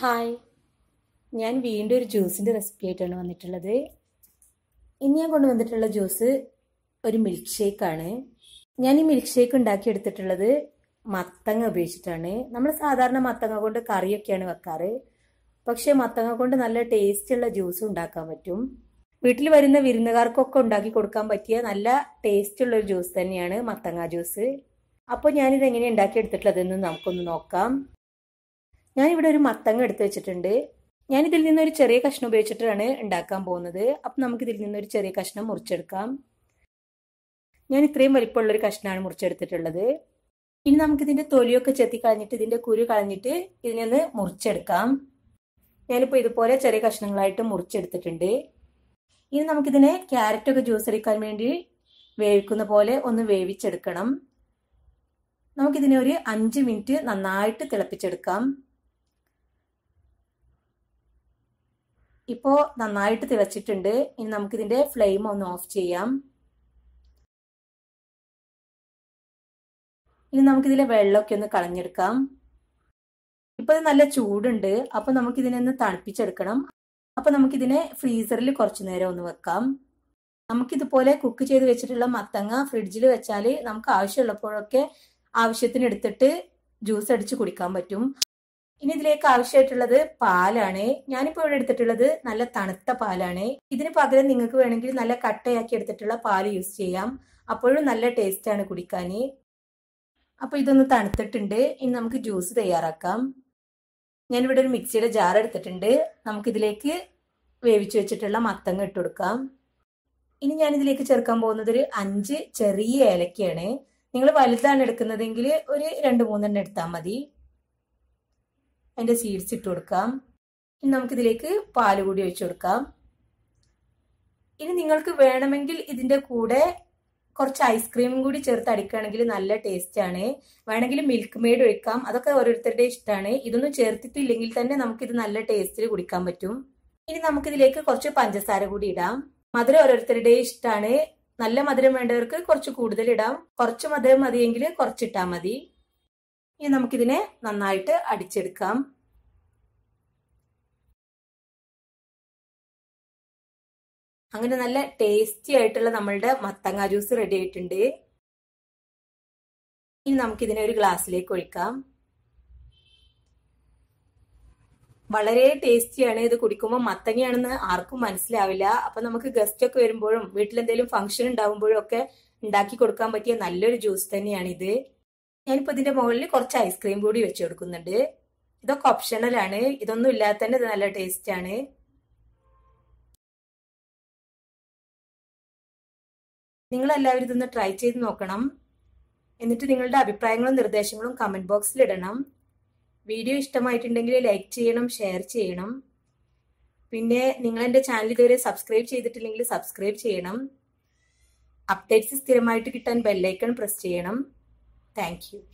Hi ഞാൻ വീണ്ടും ഒരു ജ്യൂസിൻ്റെ റെസിപ്പി ആയിട്ടാണ് വന്നിട്ടുള്ളത് ഇനി ഞാൻ കൊണ്ടുവന്നിട്ടുള്ള ജ്യൂസ് ഒരു മിൽക്ക് ഷേക്കാണ് ഞാൻ ഈ മിൽക്ക് ഷേക്ക് ഉണ്ടാക്കിയെടുത്തിട്ടുള്ളത് മത്തങ്ങ ഉപയോഗിച്ചിട്ടാണ് നമ്മൾ സാധാരണ മത്തങ്ങ കൊണ്ട് കറിയൊക്കെയാണ് വെക്കാറ് പക്ഷേ മത്തങ്ങ കൊണ്ട് നല്ല ടേസ്റ്റുള്ള ജ്യൂസ് ഉണ്ടാക്കാൻ പറ്റും വീട്ടിൽ വരുന്ന വിരുന്നുകാർക്കൊക്കെ ഉണ്ടാക്കി കൊടുക്കാൻ പറ്റിയ നല്ല ടേസ്റ്റുള്ള ഒരു ജ്യൂസ് തന്നെയാണ് മത്തങ്ങ ജ്യൂസ് അപ്പോൾ ഞാനിത് എങ്ങനെയാണ് ഉണ്ടാക്കിയെടുത്തിട്ടുള്ളതെന്ന് നമുക്കൊന്ന് നോക്കാം ഇവിടെ ഒരു മത്തങ്ങ എടുത്തു വെച്ചിട്ടുണ്ട് ഞാൻ നിന്ന് നിന്നൊരു ചെറിയ കഷ്ണം ഉപയോഗിച്ചിട്ടാണ് ഉണ്ടാക്കാൻ പോകുന്നത് അപ്പം നിന്ന് നിന്നൊരു ചെറിയ കഷ്ണം മുറിച്ചെടുക്കാം ഞാൻ ഇത്രയും വലിപ്പമുള്ളൊരു കഷ്ണമാണ് മുറിച്ചെടുത്തിട്ടുള്ളത് ഇനി നമുക്ക് ഇതിന്റെ തൊലിയൊക്കെ ചെത്തി കളഞ്ഞിട്ട് ഇതിൻ്റെ കുരു കളഞ്ഞിട്ട് ഇതിനൊന്ന് മുറിച്ചെടുക്കാം ഞാനിപ്പോൾ ഇതുപോലെ ചെറിയ കഷ്ണങ്ങളായിട്ട് മുറിച്ചെടുത്തിട്ടുണ്ട് ഇനി നമുക്കിതിനെ ക്യാരറ്റൊക്കെ ജ്യൂസ് അടിക്കാൻ വേണ്ടി വേവിക്കുന്ന പോലെ ഒന്ന് വേവിച്ചെടുക്കണം നമുക്കിതിനെ ഒരു അഞ്ച് മിനിറ്റ് നന്നായിട്ട് തിളപ്പിച്ചെടുക്കാം ഇപ്പോ നന്നായിട്ട് തിളച്ചിട്ടുണ്ട് ഇനി ഇതിന്റെ ഫ്ലെയിം ഒന്ന് ഓഫ് ചെയ്യാം ഇനി നമുക്കിതിലെ വെള്ളമൊക്കെ ഒന്ന് കളഞ്ഞെടുക്കാം ഇപ്പൊ നല്ല ചൂടുണ്ട് അപ്പോൾ ഇതിനെ ഒന്ന് തണുപ്പിച്ചെടുക്കണം അപ്പോൾ നമുക്കിതിനെ ഫ്രീസറിൽ കുറച്ചു നേരം ഒന്ന് വെക്കാം നമുക്കിതുപോലെ കുക്ക് ചെയ്ത് വെച്ചിട്ടുള്ള മത്തങ്ങ ഫ്രിഡ്ജിൽ വെച്ചാൽ നമുക്ക് ആവശ്യമുള്ളപ്പോഴൊക്കെ ആവശ്യത്തിന് എടുത്തിട്ട് ജ്യൂസ് അടിച്ച് കുടിക്കാൻ പറ്റും ഇനി ഇതിലേക്ക് ആവശ്യമായിട്ടുള്ളത് പാലാണ് ഞാനിപ്പോൾ ഇവിടെ എടുത്തിട്ടുള്ളത് നല്ല തണുത്ത പാലാണ് ഇതിന് പകരം നിങ്ങൾക്ക് വേണമെങ്കിൽ നല്ല കട്ടയാക്കി എടുത്തിട്ടുള്ള പാൽ യൂസ് ചെയ്യാം അപ്പോഴും നല്ല ടേസ്റ്റാണ് കുടിക്കാൻ അപ്പോൾ ഇതൊന്ന് തണുത്തിട്ടുണ്ട് ഇനി നമുക്ക് ജ്യൂസ് തയ്യാറാക്കാം ഞാനിവിടെ ഒരു മിക്സിയുടെ ജാർ എടുത്തിട്ടുണ്ട് നമുക്കിതിലേക്ക് വേവിച്ചു വെച്ചിട്ടുള്ള മത്തങ്ങ ഇട്ട് കൊടുക്കാം ഇനി ഞാൻ ഇതിലേക്ക് ചേർക്കാൻ പോകുന്നത് ഒരു അഞ്ച് ചെറിയ ഏലക്കയാണ് നിങ്ങൾ വലുതാണ് എടുക്കുന്നതെങ്കിൽ ഒരു രണ്ട് മൂന്നെണ്ണം എടുത്താൽ മതി അതിൻ്റെ സീഡ്സ് ഇട്ട് കൊടുക്കാം ഇനി നമുക്കിതിലേക്ക് പാൽ കൂടി ഒഴിച്ചു കൊടുക്കാം ഇനി നിങ്ങൾക്ക് വേണമെങ്കിൽ ഇതിൻ്റെ കൂടെ കുറച്ച് ഐസ്ക്രീമും കൂടി ചേർത്ത് അടിക്കുകയാണെങ്കിൽ നല്ല ടേസ്റ്റ് ആണ് വേണമെങ്കിൽ മിൽക്ക് മെയ്ഡ് ഒഴിക്കാം അതൊക്കെ ഓരോരുത്തരുടെ ഇഷ്ടമാണ് ഇതൊന്നും ചേർത്തിട്ടില്ലെങ്കിൽ തന്നെ നമുക്കിത് നല്ല ടേസ്റ്റിൽ കുടിക്കാൻ പറ്റും ഇനി നമുക്കിതിലേക്ക് കുറച്ച് പഞ്ചസാര കൂടി ഇടാം മധുരം ഓരോരുത്തരുടെ ഇഷ്ടമാണ് നല്ല മധുരം വേണ്ടവർക്ക് കുറച്ച് കൂടുതൽ ഇടാം കുറച്ച് മധുരം മതിയെങ്കിൽ കുറച്ചിട്ടാൽ മതി ഇനി നമുക്കിതിനെ നന്നായിട്ട് അടിച്ചെടുക്കാം അങ്ങനെ നല്ല ടേസ്റ്റി ആയിട്ടുള്ള നമ്മളുടെ മത്തങ്ങ ജ്യൂസ് റെഡി ആയിട്ടുണ്ട് ഇനി നമുക്കിതിനെ ഒരു ഗ്ലാസ്സിലേക്ക് ഒഴിക്കാം വളരെ ടേസ്റ്റിയാണ് ഇത് കുടിക്കുമ്പോൾ മത്തങ്ങയാണെന്ന് ആർക്കും മനസ്സിലാവില്ല അപ്പൊ നമുക്ക് ഗസ്റ്റ് ഒക്കെ വരുമ്പോഴും വീട്ടിൽ എന്തെങ്കിലും ഫംഗ്ഷൻ ഉണ്ടാകുമ്പോഴും ഒക്കെ ഉണ്ടാക്കി കൊടുക്കാൻ പറ്റിയ നല്ലൊരു ജ്യൂസ് തന്നെയാണിത് ഞാനിപ്പോൾ ഇതിന്റെ മുകളിൽ കുറച്ച് ഐസ്ക്രീം കൂടി വെച്ച് കൊടുക്കുന്നുണ്ട് ഇതൊക്കെ ഓപ്ഷണലാണ് ഇതൊന്നും ഇല്ലാതെ തന്നെ ഇത് നല്ല ടേസ്റ്റാണ് എല്ലാവരും ഇതൊന്ന് ട്രൈ ചെയ്ത് നോക്കണം എന്നിട്ട് നിങ്ങളുടെ അഭിപ്രായങ്ങളും നിർദ്ദേശങ്ങളും കമൻറ്റ് ബോക്സിൽ ഇടണം വീഡിയോ ഇഷ്ടമായിട്ടുണ്ടെങ്കിൽ ലൈക്ക് ചെയ്യണം ഷെയർ ചെയ്യണം പിന്നെ നിങ്ങൾ എൻ്റെ ചാനൽ ഇതുവരെ സബ്സ്ക്രൈബ് ചെയ്തിട്ടില്ലെങ്കിൽ സബ്സ്ക്രൈബ് ചെയ്യണം അപ്ഡേറ്റ്സ് സ്ഥിരമായിട്ട് കിട്ടാൻ ബെല്ലൈക്കൺ പ്രസ് ചെയ്യണം Thank you.